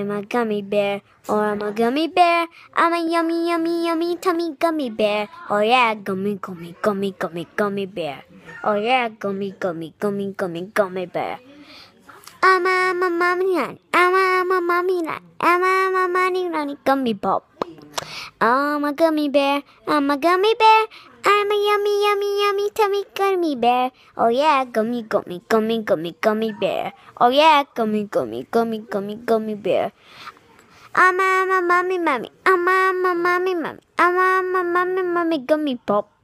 I'm a gummy bear, or I'm a gummy bear. I'm a yummy, yummy, yummy, tummy gummy bear. Oh yeah, gummy, gummy, gummy, gummy, gummy bear. Oh yeah, gummy, gummy, gummy, gummy, gummy bear. I'm a, I'm a mommy nut. I'm a, I'm a mommy nut. I'm a, I'm a mommy nut gummy bob. I'm a gummy bear, I'm a gummy bear, I'm a yummy, yummy, yummy, tummy gummy bear. Oh yeah, gummy, gummy, gummy, gummy, gummy bear. Oh yeah, gummy, gummy, gummy, gummy, gummy bear. I'm a, I'm a mommy, mommy, I'm a, I'm a mommy, mommy, I'm a, I'm a mommy, mommy, gummy pop.